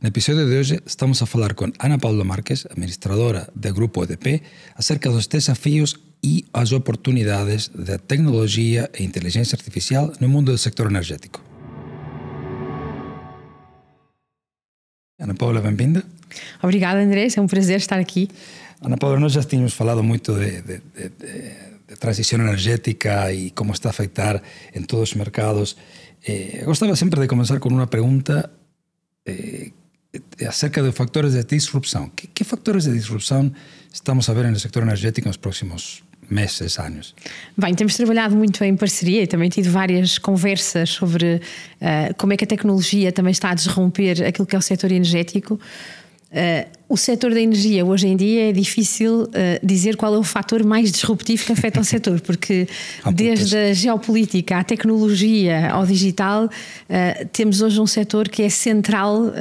No episódio de hoje estamos a falar com Ana Paula Márquez, administradora do Grupo EDP, acerca dos desafios e as oportunidades da tecnologia e inteligência artificial no mundo do sector energético. Ana Paula, bem-vinda. Obrigada, Andrés. É um prazer estar aqui. Ana Paula, nós já tínhamos falado muito de, de, de, de transição energética e como está a afetar em todos os mercados. Eh, gostava sempre de começar com uma pergunta eh, é acerca de factores de disrupção, que ¿Qué, factores de disrupção estamos a ver no sector energético nos próximos meses, anos? Bem, temos trabalhado muito em parceria e também tido várias conversas sobre uh, como é que a tecnologia também está a desromper aquilo que é o setor energético. Uh, o setor da energia hoje em dia é difícil uh, dizer qual é o fator mais disruptivo que afeta o setor, porque desde a geopolítica à tecnologia ao digital, uh, temos hoje um setor que é central uh,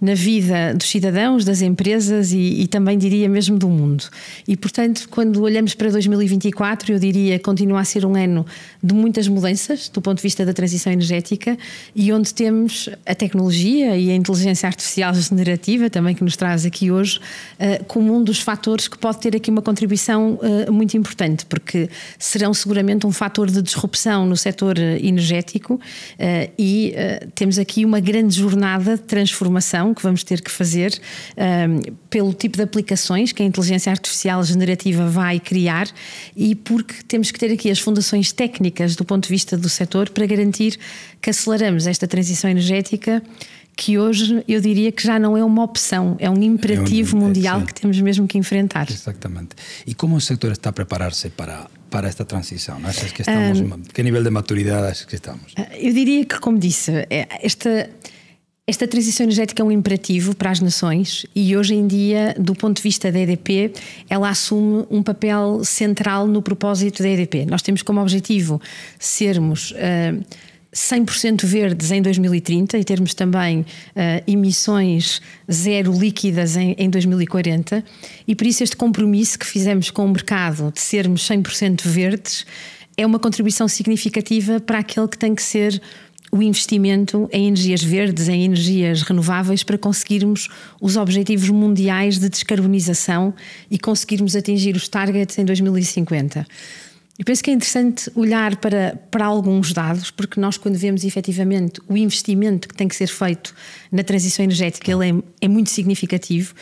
na vida dos cidadãos, das empresas e, e, também diria mesmo do mundo. E portanto, quando olhamos para 2024, eu diria continua a ser um ano de muitas mudanças do ponto de vista da transição energética e onde temos a tecnologia e a inteligência artificial generativa também que nos traz aqui hoje eh, como um dos fatores que pode ter aqui uma contribuição eh, muito importante, porque serão seguramente um fator de disrupção no setor eh, energético e temos aqui uma grande jornada de transformação que vamos ter que fazer pelo tipo de aplicações que a inteligência artificial generativa vai criar e porque temos que ter aqui as fundações técnicas do ponto de vista do setor para garantir que aceleramos esta transição energética que hoje eu diria que já não é uma opção, é um imperativo é um, é, mundial é, que temos mesmo que enfrentar. Exatamente. E como o setor está a preparar-se para para esta transição? Não achas é? é que estamos, um, que nível de maturidade achas que estamos? Ah, eu diria que, como disse, esta esta transição energética é um imperativo para as nações e hoje em dia, do ponto de vista da EDP, ela assume um papel central no propósito da EDP. Nós temos como objetivo sermos uh, 100% verdes em 2030 e termos também uh, emissões zero líquidas em, em, 2040, e por isso este compromisso que fizemos com o mercado de sermos 100% verdes é uma contribuição significativa para aquele que tem que ser o investimento em energias verdes, em energias renováveis, para conseguirmos os objetivos mundiais de descarbonização e conseguirmos atingir os targets em 2050. Eu penso que é interessante olhar para, para alguns dados, porque nós, quando vemos efetivamente o investimento que tem que ser feito na transição energética, ele é, é muito significativo.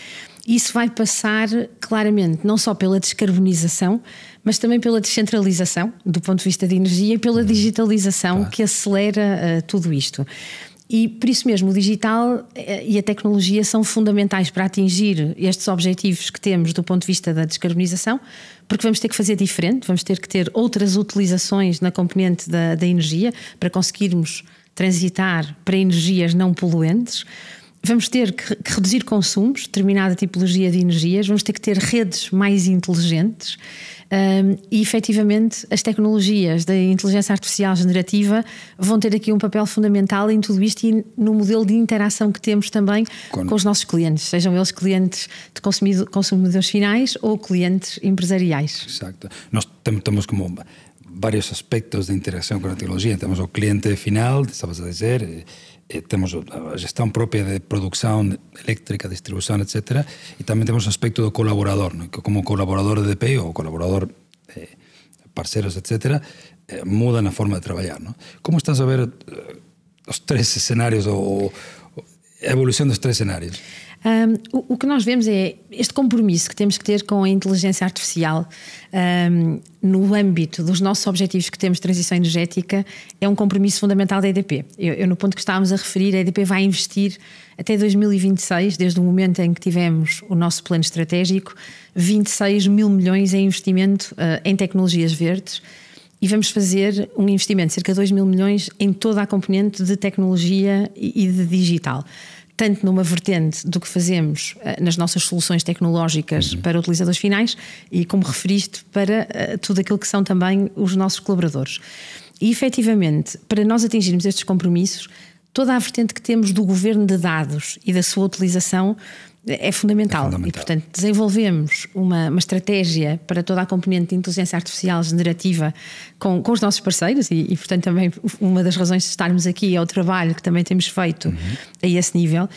Isso vai passar claramente não só pela descarbonização, mas também pela descentralização, do ponto de vista de energia, e pela uhum. digitalização que acelera uh, tudo isto. E por isso mesmo, o digital eh, e a tecnologia são fundamentais para atingir estes objetivos que temos do ponto de vista da descarbonização, porque vamos ter que fazer diferente, vamos ter que ter outras utilizações na componente da, da energia para conseguirmos transitar para energias não poluentes. Vamos ter que, que reduzir consumos, determinada tipologia de energias, vamos ter que ter redes mais inteligentes um, e efetivamente as tecnologias da inteligência artificial generativa vão ter aqui um papel fundamental em tudo isto e no modelo de interação que temos também com os nossos clientes, sejam eles clientes de consumidores finais ou clientes empresariais. Exato. Nós estamos como varios aspectos de interacción con la tecnología. Tenemos el cliente final, estabas a decir, tenemos la gestión propia de producción eléctrica, distribución, etc. Y también tenemos el aspecto de colaborador, que como colaborador de DP o colaborador eh, parceros, etc., eh, mudan forma de trabajar. ¿no? ¿Cómo estás a ver eh, los tres escenarios o la evolución de los tres escenarios? Um, o, o, que nós vemos é este compromisso que temos que ter com a inteligência artificial um, no âmbito dos nossos objetivos que temos de transição energética é um compromisso fundamental da EDP. Eu, eu no ponto que estávamos a referir, a EDP vai investir até 2026, desde o momento em que tivemos o nosso plano estratégico, 26 mil milhões em investimento uh, em tecnologias verdes e vamos fazer um investimento de cerca de 2 mil milhões em toda a componente de tecnologia e de digital tanto numa vertente do que fazemos eh, nas nossas soluções tecnológicas uhum. para utilizadores finais e, como referiste, para eh, tudo aquilo que são também os nossos colaboradores. E efetivamente, para nós atingirmos estes compromissos, toda a vertente que temos do governo de dados e da sua utilização é fundamental. é fundamental. E, portanto, desenvolvemos uma, uma, estratégia para toda a componente de inteligência artificial generativa com, com os nossos parceiros, e, e, portanto, também uma das razões de estarmos aqui é o trabalho que também temos feito uhum. a esse nível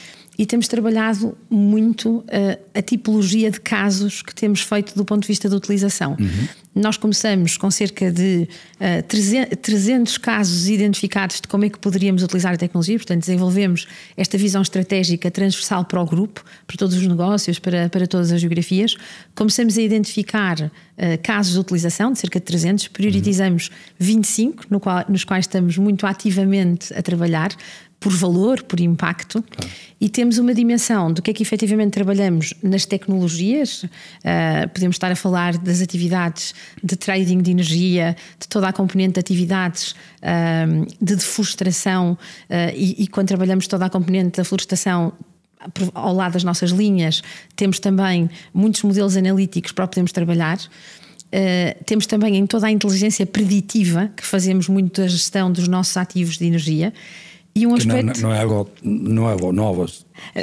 e temos trabalhado muito a, eh, a tipologia de casos que temos feito do ponto de vista da utilização. Uhum. Nós começamos com cerca de uh, 300, 300 casos identificados de como é que poderíamos utilizar a tecnologia, portanto, desenvolvemos esta visão estratégica transversal para o grupo, para todos os negócios, para, para todas as geografias. Começamos a identificar uh, casos de utilização, de cerca de 300, uhum. Priorizamos uhum. 25, no qual, nos quais estamos muito ativamente a trabalhar, por valor, por impacto, claro. e temos uma dimensão do que é que efetivamente trabalhamos nas tecnologias. Uh, podemos estar a falar das atividades de trading de energia, de toda a componente de atividades uh, de deflorestação, uh, ah, e, e quando trabalhamos toda a componente da florestação, ao lado das nossas linhas, temos também muitos modelos analíticos para podermos trabalhar. Uh, temos também em toda a inteligência preditiva que fazemos muito da gestão dos nossos ativos de energia e um aspecto... Não, é não, é algo novo,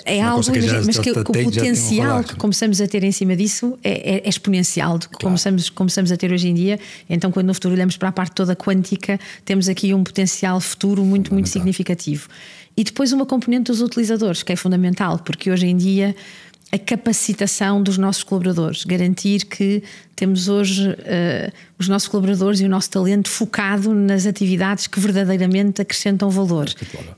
É algo, mas, que, já, mas que, que o potencial que começamos a ter em cima disso é, é, é exponencial do que claro. começamos, começamos a ter hoje em dia. Então, quando no futuro olhamos para a parte toda quântica, temos aqui um potencial futuro muito, muito significativo. E depois uma componente dos utilizadores, que é fundamental, porque hoje em dia a capacitação dos nossos colaboradores, garantir que temos hoje uh, os nossos colaboradores e o nosso talento focado nas atividades que verdadeiramente acrescentam valor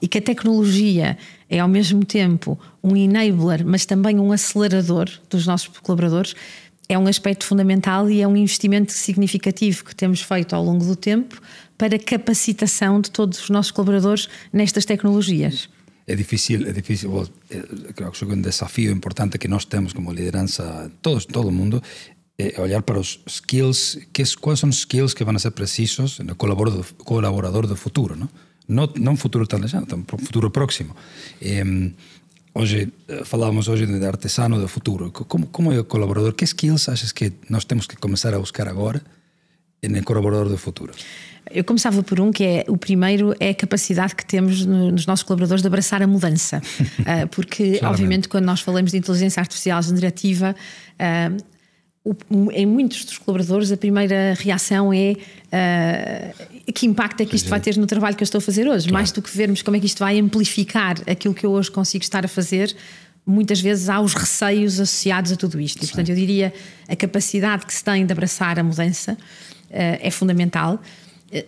e que a tecnologia é ao mesmo tempo um enabler, mas também um acelerador dos nossos colaboradores. É um aspecto fundamental e é um investimento significativo que temos feito ao longo do tempo para capacitação de todos os nossos colaboradores nestas tecnologias. é difícil, é difícil, vos, é, eh, creo que é un desafío importante que nós temos como lideranza todos, todo o mundo, é olhar para os skills, que, quais son os skills que van a ser precisos no colaborador, colaborador do futuro, non? No, non futuro tan lejano, tan futuro próximo. Eh, hoje falávamos hoje de artesano do futuro. Como, como é o colaborador? Que skills achas que nós temos que começar a buscar agora no colaborador do futuro? Eu começava por um que é o primeiro é a capacidade que temos nos nossos colaboradores de abraçar a mudança, ah, porque obviamente quando nós falamos de inteligência artificial generativa ah, em muitos dos colaboradores, a primeira reação é ah, que impacto é que isto vai é. ter no trabalho que eu estou a fazer hoje. Claro. Mais do que vermos como é que isto vai amplificar aquilo que eu hoje consigo estar a fazer, muitas vezes há os receios associados a tudo isto. E, portanto, eu diria a capacidade que se tem de abraçar a mudança uh, é fundamental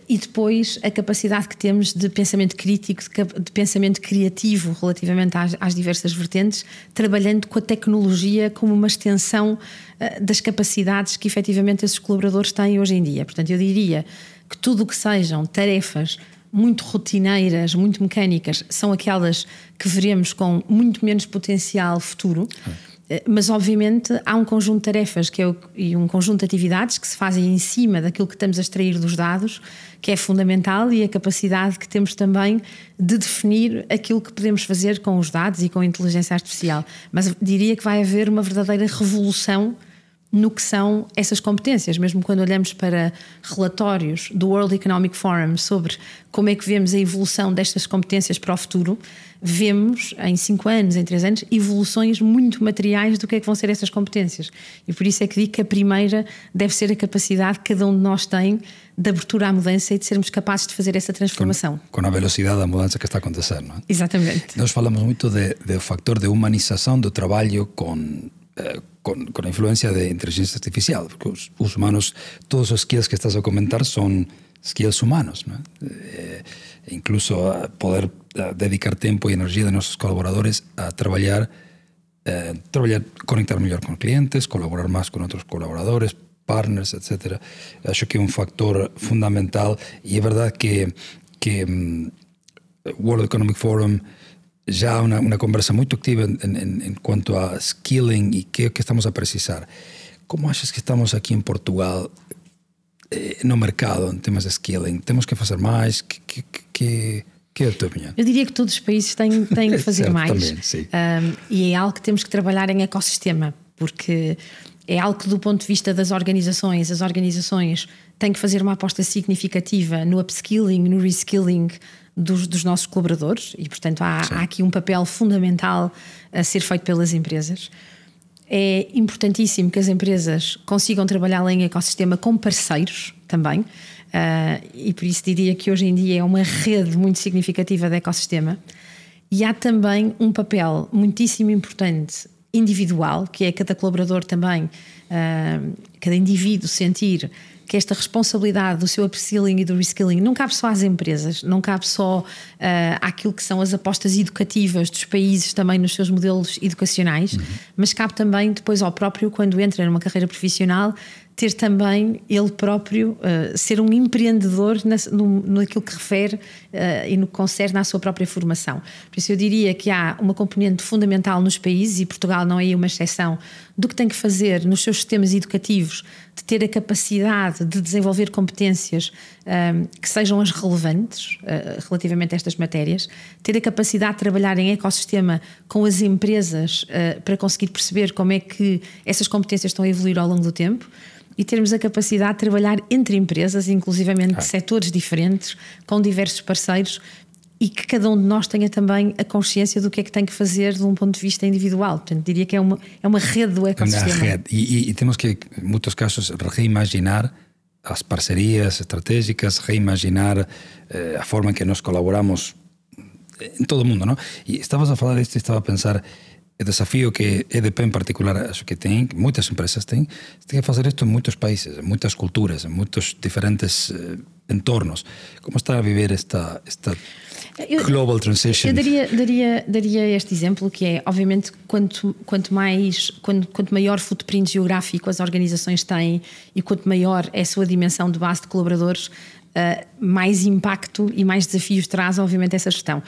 e depois a capacidade que temos de pensamento crítico, de, pensamento criativo relativamente às, às diversas vertentes, trabalhando com a tecnologia como uma extensão eh, das capacidades que efetivamente esses colaboradores têm hoje em dia. Portanto, eu diria que tudo o que sejam tarefas muito rotineiras, muito mecânicas, são aquelas que veremos com muito menos potencial futuro. É. Eh, mas, obviamente, há um conjunto de tarefas que é o, e um conjunto de atividades que se fazem em cima daquilo que estamos a extrair dos dados, que é fundamental e a capacidade que temos também de definir aquilo que podemos fazer com os dados e com a inteligência artificial. Mas diria que vai haver uma verdadeira revolução no que são essas competências, mesmo quando olhamos para relatórios do World Economic Forum sobre como é que vemos a evolução destas competências para o futuro, vemos em cinco anos, em três anos, evoluções muito materiais do que é que vão ser essas competências. E por isso é que digo que a primeira deve ser a capacidade que cada um de nós tem de abertura à mudança e de sermos capazes de fazer essa transformação. Com, com a velocidade da mudança que está a acontecer, não é? Exatamente. Nós falamos muito do factor de humanização do trabalho com. Eh, con, con, la influencia de inteligencia artificial, porque los, humanos, todos los skills que estás a comentar son skills humanos. Eh, e incluso ah, poder ah, dedicar tiempo y energía de nuestros colaboradores a trabajar, eh, trabajar, conectar mejor con clientes, colaborar más con otros colaboradores, partners, etc. creo que es un factor fundamental y es verdad que, que mm, World Economic Forum... já uma uma conversa muito activa em em em quanto a skilling y que que estamos a precisar. como achas que estamos aqui em Portugal eh, no mercado em temas de skilling? Temos que fazer mais? Que, que, que, que é a tua opinião? Eu diria que todos os países têm, têm que fazer certo, mais. Também, sim. Um, e é algo que temos que trabalhar em ecossistema, porque é algo que, do ponto de vista das organizações, as organizações têm que fazer uma aposta significativa no upskilling, no reskilling dos, dos nossos colaboradores e, portanto, há, há, aqui um papel fundamental a ser feito pelas empresas. É importantíssimo que as empresas consigam trabalhar em ecossistema com parceiros também, uh, e por isso diria que hoje em dia é uma rede muito significativa de ecossistema. E há também um papel muitíssimo importante individual, que é cada colaborador também, uh, cada indivíduo sentir que esta responsabilidade do seu upskilling e do reskilling não cabe só às empresas, não cabe só uh, àquilo que são as apostas educativas dos países também nos seus modelos educacionais, uhum. mas cabe também depois ao próprio quando entra numa carreira profissional ter também ele próprio uh, ser um empreendedor na, no, naquilo que refere uh, e no que concerne à sua própria formação. Por isso, eu diria que há uma componente fundamental nos países, e Portugal não é uma exceção, do que tem que fazer nos seus sistemas educativos de ter a capacidade de desenvolver competências um, que sejam as relevantes uh, relativamente a estas matérias, ter a capacidade de trabalhar em ecossistema com as empresas uh, para conseguir perceber como é que essas competências estão a evoluir ao longo do tempo e termos a capacidade de trabalhar entre empresas, inclusivamente ah. setores diferentes, com diversos parceiros, e que cada um de nós tenha também a consciência do que é que tem que fazer de um ponto de vista individual. Portanto, diria que é uma, é uma rede do é ecossistema. Uma rede. E, e, e temos que, em muitos casos, reimaginar as parcerias estratégicas, reimaginar eh, a forma em que nos colaboramos eh, em todo o mundo, não? e estabas a falar disto e estava a pensar o é desafio que a EDP em particular acho que tem, que muitas empresas têm, tem que fazer isto em muitos países, em muitas culturas, em muitos diferentes eh, entornos. Como está a viver esta, esta eu, global transition? Eu daria, daria, daria este exemplo que é, obviamente, quanto, quanto mais, quanto, quanto maior footprint geográfico as organizações têm e quanto maior é a sua dimensão de base de colaboradores, uh, mais impacto e mais desafios traz, obviamente, essa gestão.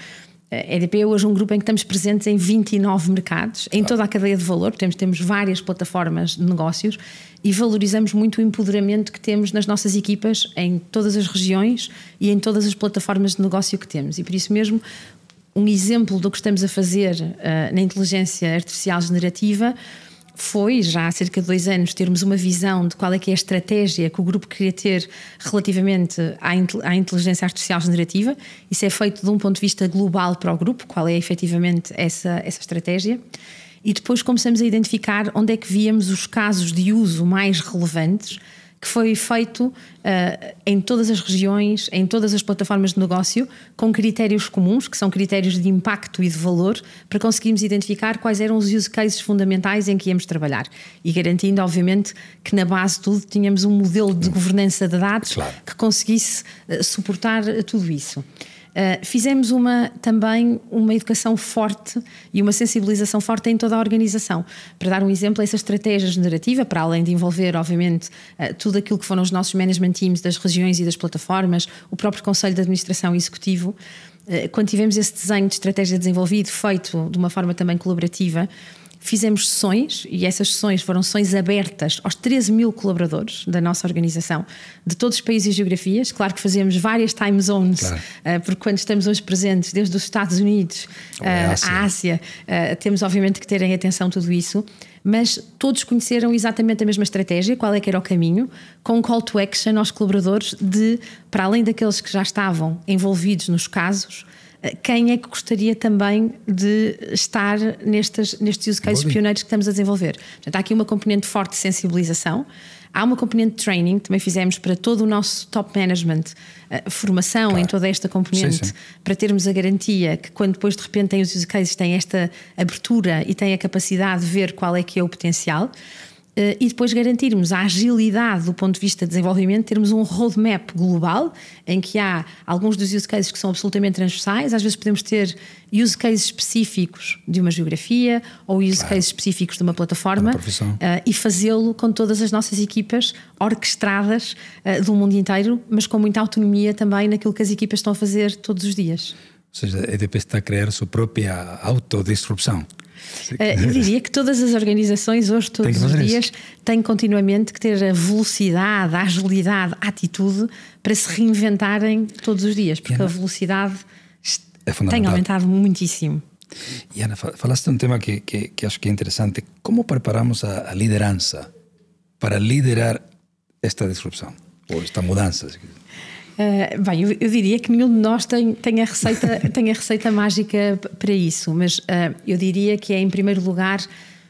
A EDP é hoje um grupo em que estamos presentes em 29 mercados, em toda a cadeia de valor, temos, temos várias plataformas de negócios e valorizamos muito o empoderamento que temos nas nossas equipas em todas as regiões e em todas as plataformas de negócio que temos. E por isso mesmo, um exemplo do que estamos a fazer uh, na inteligência artificial generativa foi já há cerca de dois anos termos uma visão de qual é que é a estratégia que o grupo queria ter relativamente à, inteligência artificial generativa. Isso é feito de um ponto de vista global para o grupo, qual é efetivamente essa, essa estratégia. E depois começamos a identificar onde é que víamos os casos de uso mais relevantes que foi feito uh, em todas as regiões, em todas as plataformas de negócio, com critérios comuns, que são critérios de impacto e de valor, para conseguirmos identificar quais eram os use cases fundamentais em que íamos trabalhar. E garantindo, obviamente, que na base de tudo tínhamos um modelo de governança de dados claro. que conseguisse uh, suportar eh, tudo isso. Uh, fizemos uma, também uma educação forte e uma sensibilização forte em toda a organização. Para dar um exemplo, essa estratégia generativa, para além de envolver, obviamente, uh, tudo aquilo que foram os nossos management teams das regiões e das plataformas, o próprio Conselho de Administração Executivo, uh, eh, quando tivemos esse desenho de estratégia desenvolvido, feito de uma forma também colaborativa, fizemos sessões e essas sessões foram sessões abertas aos 13 mil colaboradores da nossa organização, de todos os países e geografias. Claro que fazemos várias time zones, claro. Eh, porque quando estamos hoje presentes, desde os Estados Unidos à é eh, Ásia, Ásia eh, temos obviamente que terem atenção tudo isso mas todos conheceram exatamente a mesma estratégia, qual é que era o caminho, com call to action aos colaboradores de, para além daqueles que já estavam envolvidos nos casos, quem é que gostaria também de estar nestes nestes use cases pioneiros que estamos a desenvolver. Portanto, há aqui uma componente forte de sensibilização. Há uma componente de training, também fizemos para todo o nosso top management, eh, formação claro. em toda esta componente, sim, sim. para termos a garantia que quando depois de repente têm os use cases, têm esta abertura e têm a capacidade de ver qual é que é o potencial. Eh, e depois garantirmos a agilidade do ponto de vista de desenvolvimento, termos um roadmap global em que há alguns dos use cases que são absolutamente transversais, às vezes podemos ter use cases específicos de uma geografia ou use claro. cases específicos de uma plataforma eh, e fazê-lo com todas as nossas equipas orquestradas eh, do mundo inteiro, mas com muita autonomia também naquilo que as equipas estão a fazer todos os dias. Ou seja, a EDP está a criar a sua própria autodisrupção. Eh, eu diria que todas as organizações hoje, todos os dias, isso. têm continuamente que ter a velocidade, a agilidade, a atitude para se reinventarem todos os dias, porque Ana, a velocidade é tem aumentado muitíssimo. E Ana, falaste de um tema que, que, que acho que é interessante. Como preparamos a, a liderança para liderar esta disrupção, ou esta mudança? Eh, bem, eu, eu, diria que nenhum de nós tem, tem, a, receita, tem a receita mágica para isso, mas uh, eu diria que é, em primeiro lugar,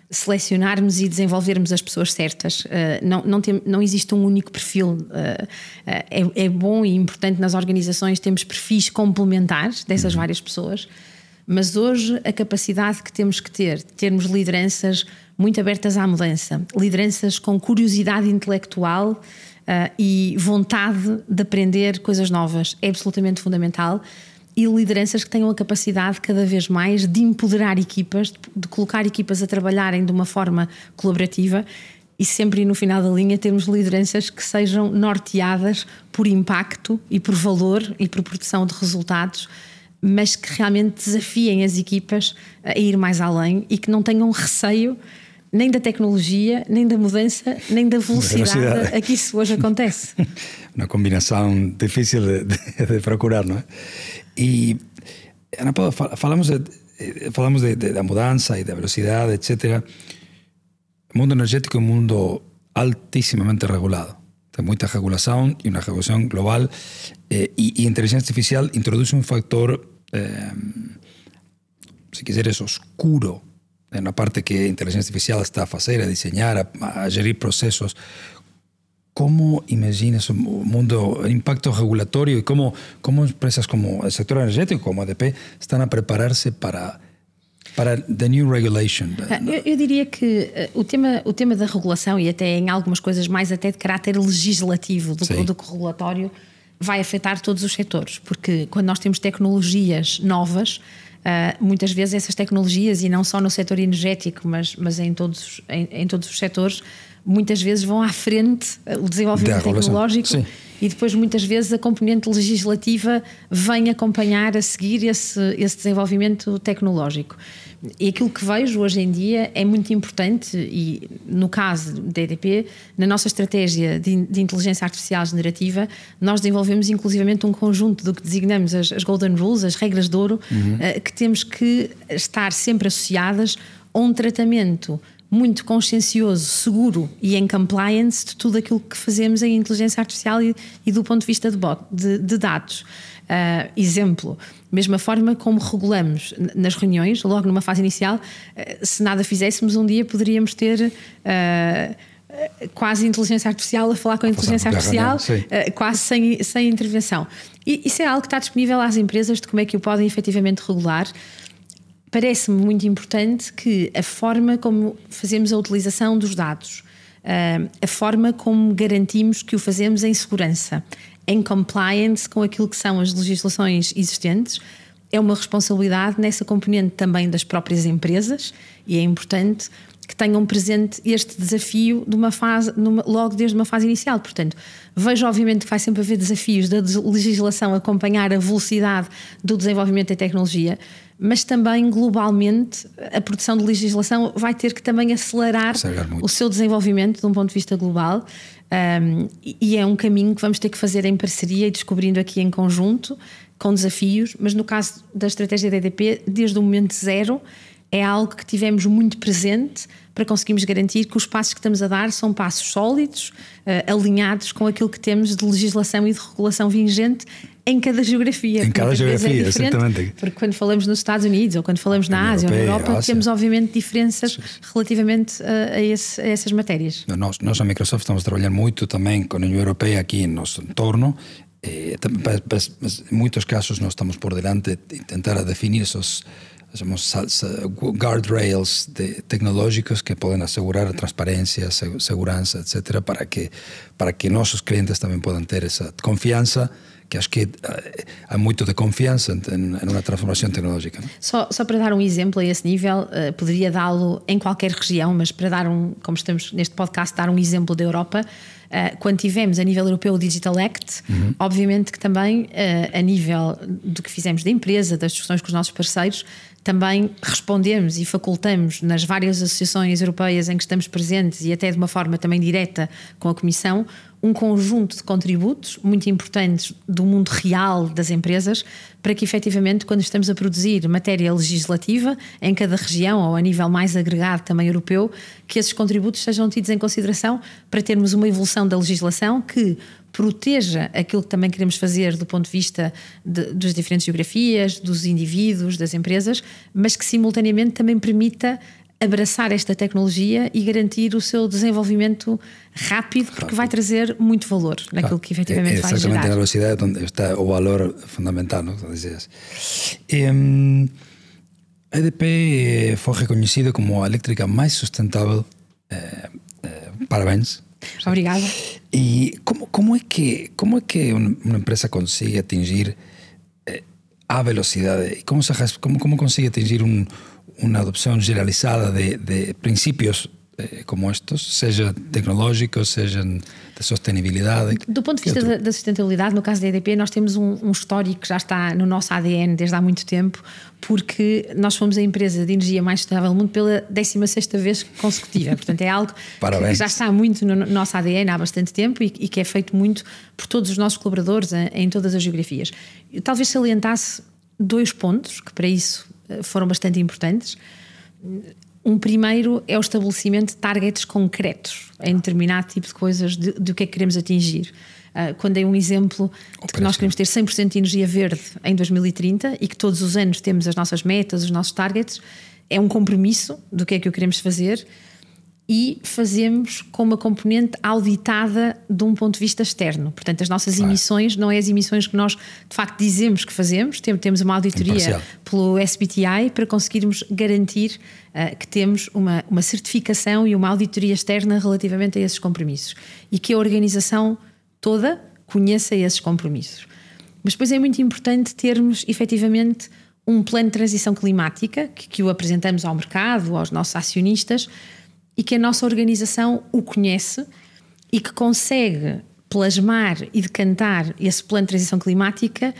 selecionarmos e desenvolvermos as pessoas certas. Uh, não, não, tem, não existe um único perfil. Uh, é, é, bom e importante nas organizações termos perfis complementares dessas uhum. várias pessoas, mas hoje a capacidade que temos que ter, termos lideranças muito abertas à mudança, lideranças com curiosidade intelectual uh, e vontade de aprender coisas novas é absolutamente fundamental e lideranças que tenham a capacidade cada vez mais de empoderar equipas, de colocar equipas a trabalharem de uma forma colaborativa e sempre no final da linha termos lideranças que sejam norteadas por impacto e por valor e por produção de resultados, mas que realmente desafiem as equipas a ir mais além e que não tenham receio nem da tecnologia, nem da mudança, nem da velocidade, velocidade. a que isso hoje acontece. Uma combinação difícil de, de, de procurar, não é? E, Ana Paula, falamos, de, eh, falamos da mudança e da velocidade, etc. O mundo energético é um mundo altíssimamente regulado. Tem muita regulação e uma regulação global. Eh, e, e, a inteligência artificial introduz um fator, eh, se quiseres, é oscuro na parte que a inteligência artificial está a fazer, a desenhar, a, a gerir processos, como imaginas o mundo, o impacto regulatório e como, como empresas como o setor energético, como a ADP, estão a preparar-se para para the new regulation. Ah, eu, eu, diria que uh, o, tema, o tema da regulação e até em algumas coisas mais até de caráter legislativo do, do que regulatório vai afetar todos os setores, porque quando nós temos tecnologias novas, Uh, muitas vezes essas tecnologias, e não só no setor energético, mas, mas em, todos, em, em todos os setores, muitas vezes vão à frente ah, o desenvolvimento tecnológico Sim. e depois muitas vezes a componente legislativa vem acompanhar a seguir esse, esse desenvolvimento tecnológico. E aquilo que vejo hoje em dia é muito importante e, no caso da EDP, na nossa estratégia de, de, inteligência artificial generativa, nós desenvolvemos inclusivamente um conjunto do que designamos as, as Golden Rules, as regras de ouro, uhum. uh, que temos que estar sempre associadas a um tratamento muito consciencioso, seguro e em compliance de tudo aquilo que fazemos em inteligência artificial e, e do ponto de vista de, de, de dados. Uh, exemplo, mesma forma como regulamos nas reuniões, logo numa fase inicial, uh, se nada fizéssemos um dia poderíamos ter. Uh, eh, quase inteligência artificial a falar com a, inteligência artificial, reunião, é? eh, quase sem, sem intervenção. E isso é algo que está disponível às empresas de como é que o podem efetivamente regular. Parece-me muito importante que a forma como fazemos a utilização dos dados, eh, a forma como garantimos que o fazemos em segurança, em compliance com aquilo que são as legislações existentes, é uma responsabilidade nessa componente também das próprias empresas e é importante que tenham presente este desafio uma fase, numa, logo desde uma fase inicial. Portanto, vejo obviamente que vai sempre haver desafios da legislação acompanhar a velocidade do desenvolvimento da tecnologia, mas também globalmente a produção de legislação vai ter que também acelerar, acelerar o seu desenvolvimento de um ponto de vista global. Um, e é um caminho que vamos ter que fazer em parceria e descobrindo aqui em conjunto, com desafios, mas no caso da estratégia da EDP, desde o momento zero é algo que tivemos muito presente para conseguirmos garantir que os passos que estamos a dar são passos sólidos, uh, alinhados com aquilo que temos de legislação e de regulação vigente em cada geografia. Em cada é geografia, é exatamente. Porque quando falamos nos Estados Unidos ou quando falamos na, na Ásia Europeia, ou na Europa, temos obviamente diferenças relativamente eh, a, esse, a essas matérias. Nós, nós, a Microsoft, estamos a trabalhar muito também com a União Europeia aqui no nosso entorno. E, eh, em muitos casos, nós estamos por delante de tentar definir esses guardrails de, tecnológicos que podem assegurar a segurança, etc. para que, para que nossos clientes também possam ter essa confiança, que acho que há eh, muito de confiança em uma transformação tecnológica. Só, só, para dar um exemplo a esse nível, uh, poderia dá-lo em qualquer região, mas para dar um, como estamos neste podcast, dar um exemplo da Europa, uh, quando tivemos a nível europeu o Digital Act, uhum. obviamente que também uh, a nível do que fizemos da empresa, das discussões com os nossos parceiros, também respondemos e facultamos nas várias associações europeias em que estamos presentes e até de uma forma também direta com a Comissão um conjunto de contributos muito importantes do mundo real das empresas para que efetivamente quando estamos a produzir matéria legislativa em cada região ou a nível mais agregado também europeu, que esses contributos sejam tidos em consideração para termos uma evolução da legislação que proteja aquilo que também queremos fazer do ponto de vista de, das diferentes geografias, dos indivíduos, das empresas, mas que simultaneamente também permita abraçar esta tecnologia e garantir o seu desenvolvimento rápido, porque rápido. vai trazer muito valor naquilo ah, que efetivamente é, vai gerar. Exatamente, na velocidade onde está o valor fundamental, não? Um, a EDP eh, foi reconhecida como a elétrica mais sustentável. Eh, eh, parabéns. Obrigada. E como, como é que como é que uma empresa consegue atingir a velocidade? Como, se, como, como consegue atingir um una adopción generalizada de, de principios eh, como estos, seja tecnológicos, seja da sustentabilidade. Do ponto de vista da, sustentabilidade, no caso da EDP, nós temos um, um histórico que já está no nosso ADN desde há muito tempo, porque nós fomos a empresa de energia mais sustentável do mundo pela 16 vez consecutiva. Portanto, é algo que já está muito no nosso ADN há bastante tempo e, e que é feito muito por todos os nossos colaboradores em, em todas as geografias. talvez salientasse dois pontos que, para isso, eh, foram bastante importantes. Um primeiro é o estabelecimento de targets concretos em determinado tipo de coisas de, o que é que queremos atingir. Uh, quando dei um exemplo de que nós queremos ter 100% de energia verde em 2030 e que todos os anos temos as nossas metas, os nossos targets, é um compromisso do que é que o queremos fazer e fazemos com uma componente auditada de um ponto de vista externo. Portanto, as nossas claro. emissões não é as emissões que nós de facto dizemos que fazemos, temos uma auditoria Imparcial. pelo SBTI para conseguirmos garantir uh, que temos uma, uma certificação e uma auditoria externa relativamente a esses compromissos e que a organização toda conheça esses compromissos. Mas depois é muito importante termos efetivamente um plano de transição climática que, que o apresentamos ao mercado, aos nossos acionistas e que a nossa organização o conhece e que consegue plasmar e decantar esse plano de transição climática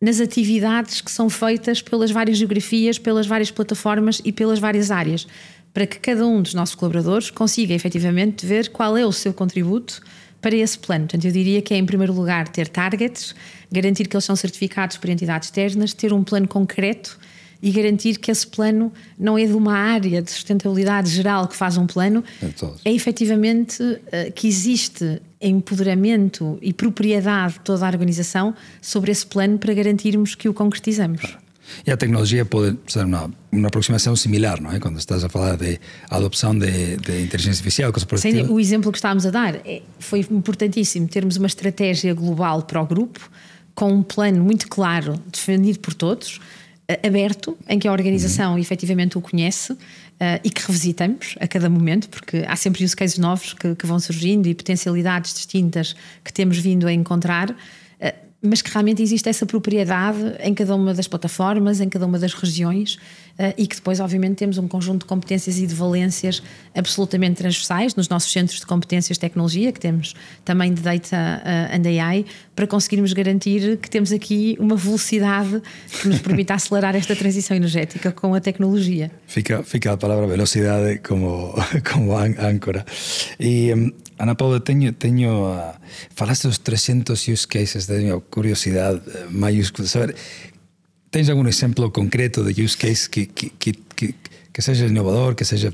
nas atividades que são feitas pelas várias geografias, pelas várias plataformas e pelas várias áreas, para que cada um dos nossos colaboradores consiga efetivamente ver qual é o seu contributo para esse plano. Portanto, eu diria que é, em primeiro lugar, ter targets, garantir que eles são certificados por entidades externas, ter um plano concreto e garantir que esse plano não é de uma área de sustentabilidade geral que faz um plano, é, é efetivamente eh, que existe empoderamento e propriedade de toda a organização sobre esse plano para garantirmos que o concretizamos. E a tecnologia pode ser uma, uma aproximação similar, não é? Quando estás a falar de adopção de, de inteligência artificial, coisa por Sim, O exemplo que estávamos a dar é, foi importantíssimo termos uma estratégia global para o grupo, com um plano muito claro, defendido por todos, aberto em que a organização uhum. efetivamente o conhece uh, e que revisitamos a cada momento, porque há sempre use cases novos que, que vão surgindo e potencialidades distintas que temos vindo a encontrar, uh, mas que realmente existe essa propriedade em cada uma das plataformas, em cada uma das regiões ah, e que depois, obviamente, temos um conjunto de competências e de valências absolutamente transversais nos nossos centros de competências de tecnologia, que temos também de Data ah, and AI, para conseguirmos garantir que temos aqui uma velocidade que nos permita acelerar esta transição energética com a tecnologia. Fica, fica a palavra velocidade como, como âncora. E, Ana Paula, tenho, tenho ah, falaste dos 300 use cases, tenho curiosidade maiúscula, saber tens algum exemplo concreto de use case que, que, que, que, que seja inovador, que seja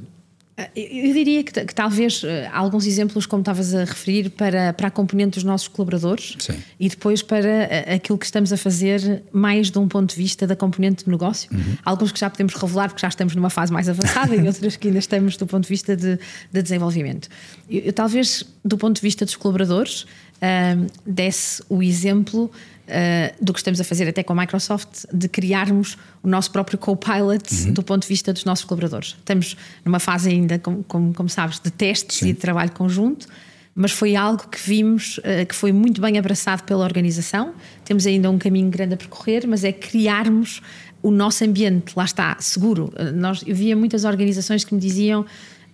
eh, eu diria que, que, talvez eh, alguns exemplos, como estavas a referir, para, para a componente dos nossos colaboradores Sim. e depois para eh, aquilo que estamos a fazer, mais de um ponto de vista da componente de negócio. Uhum. Alguns que já podemos revelar, porque já estamos numa fase mais avançada, e outros que ainda estamos do ponto de vista de, de desenvolvimento. Eu, eu, talvez, do ponto de vista dos colaboradores, um, desse o exemplo eh, do que estamos a fazer até com a Microsoft, de criarmos o nosso próprio co-pilot uhum. do ponto de vista dos nossos colaboradores. Estamos numa fase ainda, como, como, como sabes, de testes Sim. e de trabalho conjunto, mas foi algo que vimos uh, que foi muito bem abraçado pela organização. Temos ainda um caminho grande a percorrer, mas é criarmos o nosso ambiente, lá está, seguro. Uh, nós, eu via muitas organizações que me diziam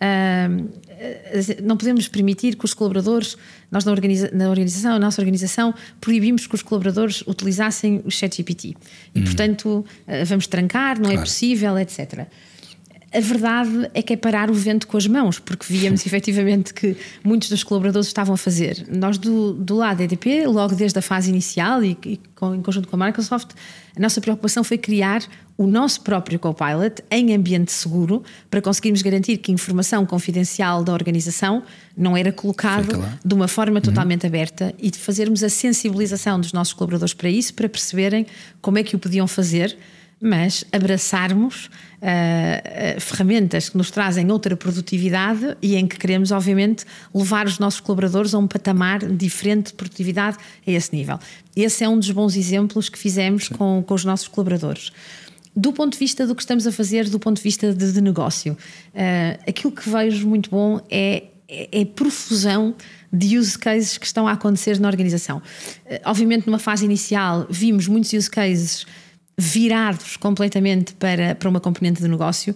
eh, eh, não podemos permitir que os colaboradores, nós na, organiza, na organização, na nossa organização, proibimos que os colaboradores utilizassem o ChatGPT. E, hum. portanto, eh, vamos trancar, não é claro. é possível, etc. A verdade é que é parar o vento com as mãos, porque víamos efetivamente que muitos dos colaboradores estavam a fazer. Nós, do, do lado da EDP, logo desde a fase inicial e, e com, em conjunto com a Microsoft, a nossa preocupação foi criar o nosso próprio Copilot em ambiente seguro para conseguirmos garantir que informação confidencial da organização não era colocada de uma forma uhum. totalmente uhum. aberta e de fazermos a sensibilização dos nossos colaboradores para isso, para perceberem como é que o podiam fazer mas abraçarmos uh, ferramentas que nos trazem outra produtividade e em que queremos, obviamente, levar os nossos colaboradores a um patamar diferente de produtividade a esse nível. Esse é um dos bons exemplos que fizemos com, com, os nossos colaboradores do ponto de vista do que estamos a fazer, do ponto de vista de, de negócio, uh, aquilo que vejo muito bom é, é, é, profusão de use cases que estão a acontecer na organização. Uh, obviamente, numa fase inicial, vimos muitos use cases virados completamente para, para uma componente de negócio.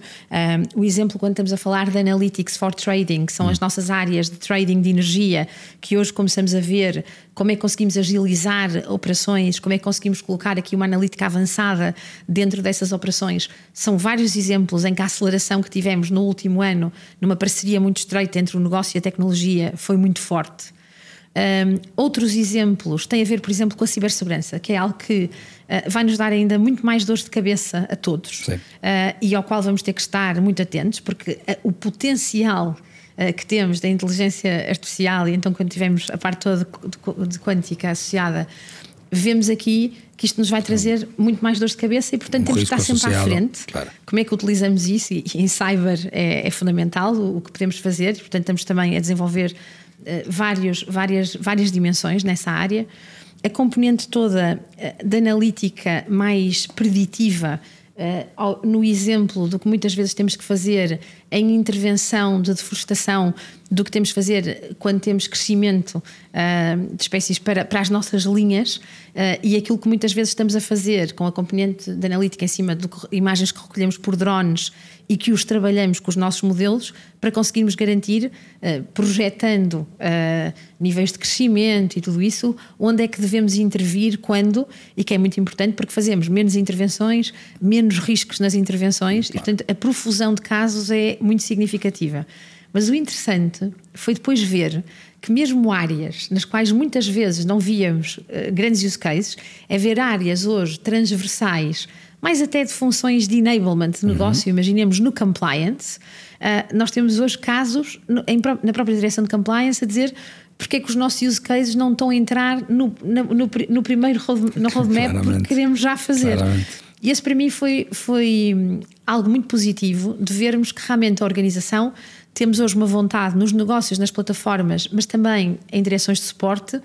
Um, o exemplo, quando estamos a falar de Analytics for Trading, que são as hum. nossas áreas de trading de energia, que hoje começamos a ver como é que conseguimos agilizar operações, como é que conseguimos colocar aqui uma analítica avançada dentro dessas operações. São vários exemplos em que a aceleração que tivemos no último ano, numa parceria muito estreita entre o negócio e a tecnologia, foi muito forte. Um, outros exemplos têm a ver, por exemplo, com a cibersegurança, que é algo que uh, vai nos dar ainda muito mais dores de cabeça a todos uh, e ao qual vamos ter que estar muito atentos, porque uh, o potencial que temos da inteligência artificial, e então quando tivermos a parte toda de, de quântica associada, vemos aqui que isto nos vai trazer muito mais dores de cabeça e, portanto, um temos que estar sempre à frente. Claro. Como é que utilizamos isso? E em cyber é, é fundamental o, o, que podemos fazer, portanto, estamos também a desenvolver eh, vários, várias, várias dimensões nessa área. A componente toda eh, da analítica mais preditiva eh, no exemplo do que muitas vezes temos que fazer em intervenção de deforestação do que temos de fazer quando temos crescimento uh, de espécies para, para as nossas linhas uh, e aquilo que muitas vezes estamos a fazer com a componente de analítica em cima de imagens que recolhemos por drones e que os trabalhamos com os nossos modelos para conseguirmos garantir, uh, projetando níveis de crescimento e tudo isso, onde é que devemos intervir, quando, e que é muito importante porque fazemos menos intervenções, menos riscos nas intervenções claro. e, portanto, a profusão de casos é muito significativa. Mas o interessante foi depois ver que mesmo áreas nas quais muitas vezes não víamos uh, grandes use cases, é ver áreas hoje transversais, mais até de funções de enablement de uhum. negócio, uhum. imaginemos no compliance, uh, nós temos hoje casos no, em, na própria direção de compliance a dizer porque é que os nossos use cases não estão a entrar no, no, no, no primeiro road, no roadmap claramente, queremos já fazer. Claramente. E esse para mim foi, foi hum, algo muito positivo de vermos que realmente a organização temos hoje uma vontade nos negócios, nas plataformas, mas também em direções de suporte,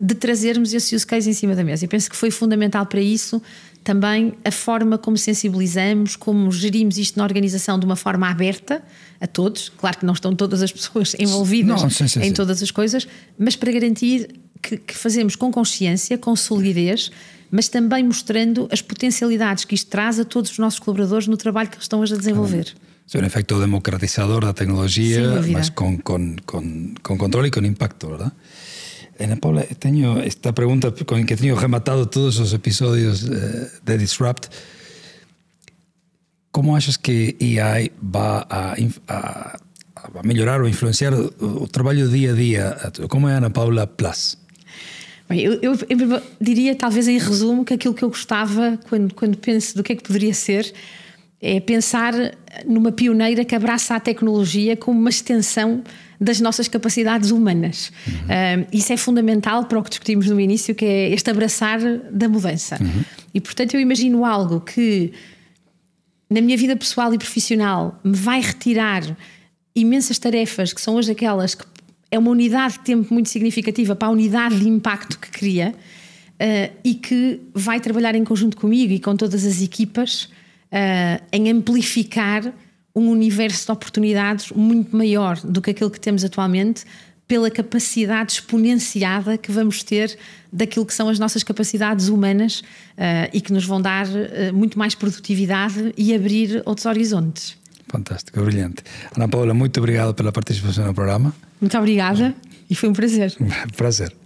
de trazermos esse use case em cima da mesa. E penso que foi fundamental para isso também a forma como sensibilizamos, como gerimos isto na organização de uma forma aberta a todos. Claro que não estão todas as pessoas envolvidas não, sim, sim, em sim. todas as coisas, mas para garantir que, que, fazemos com consciência, com solidez, mas também mostrando as potencialidades que isto traz a todos os nossos colaboradores no trabalho que estão hoje a desenvolver. É un efecto democratizador de la tecnología, más con, con, con, con, control y con impacto, ¿verdad? Ana Paula, tengo esta pregunta con que he tenido rematado todos los episodios eh, de Disrupt. ¿Cómo achas que AI va a, a, a melhorar ou influenciar o, o trabalho dia a dia? Como é Ana Paula Plus? Bem, eu, eu, eu, diria, talvez em resumo, que aquilo que eu gostava, quando, quando penso do que é que poderia ser, é pensar numa pioneira que abraça a tecnologia como uma extensão das nossas capacidades humanas. Uhum. Uh, isso é fundamental para o que discutimos no início, que é este abraçar da mudança. Uhum. E portanto, eu imagino algo que na minha vida pessoal e profissional me vai retirar imensas tarefas que são hoje aquelas que é uma unidade de tempo muito significativa para a unidade de impacto que cria uh, e que vai trabalhar em conjunto comigo e com todas as equipas uh, em amplificar um universo de oportunidades muito maior do que aquele que temos atualmente, pela capacidade exponenciada que vamos ter daquilo que são as nossas capacidades humanas uh, e que nos vão dar uh, muito mais produtividade e abrir outros horizontes. Fantástico, brilhante. Ana Paula, muito obrigado pela participação no programa. Muito obrigada é. e foi um prazer. prazer.